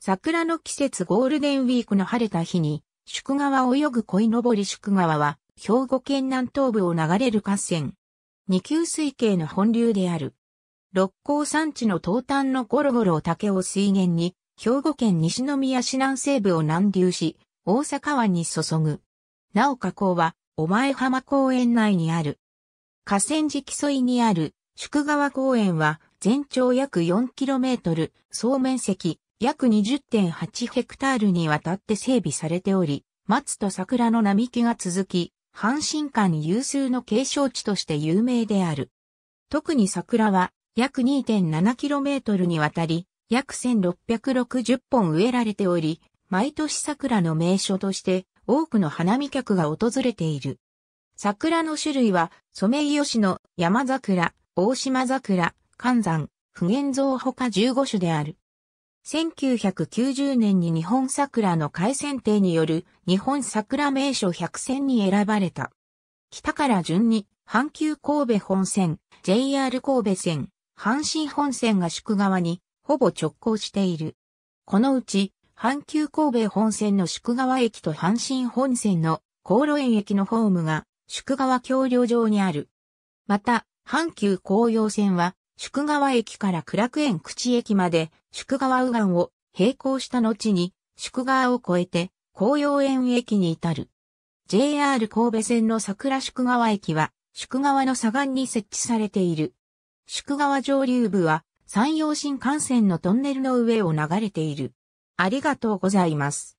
桜の季節ゴールデンウィークの晴れた日に、宿川を泳ぐ鯉のぼり宿川は、兵庫県南東部を流れる河川。二級水系の本流である。六甲山地の東端のゴロゴロ竹を水源に、兵庫県西宮市南西部を南流し、大阪湾に注ぐ。なお河口は、お前浜公園内にある。河川敷沿いにある、宿川公園は、全長約 4km、総面積約20.8ヘクタールにわたって整備されており、松と桜の並木が続き、阪神間有数の景勝地として有名である。特に桜は約 2.7km にわたり、約1660本植えられており、毎年桜の名所として多くの花見客が訪れている。桜の種類は、ソメイヨシノ、山桜、大島桜、寒山、不現像ほか15種である。1990年に日本桜の改選定による日本桜名所100選に選ばれた。北から順に、阪急神戸本線、JR 神戸線、阪神本線が宿側に、ほぼ直行している。このうち、阪急神戸本線の宿川駅と阪神本線の高路園駅のホームが宿川橋梁上にある。また、阪急紅葉線は宿川駅から倉く園口駅まで宿川右岸を並行した後に宿川を越えて紅葉園駅に至る。JR 神戸線の桜宿川駅は宿川の左岸に設置されている。宿川上流部は山陽新幹線のトンネルの上を流れている。ありがとうございます。